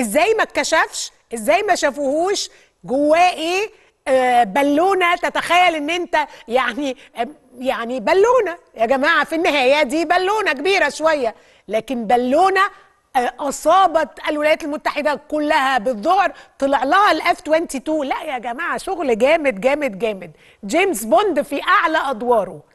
ازاي ما اتكشفش ازاي ما شافوهوش جواه ايه آه، بالونه تتخيل ان انت يعني يعني بالونه يا جماعه في النهايه دي بالونه كبيره شويه لكن بالونه آه، اصابت الولايات المتحده كلها بالذعر طلع لها الاف 22 لا يا جماعه شغل جامد جامد جامد جيمس بوند في اعلى ادواره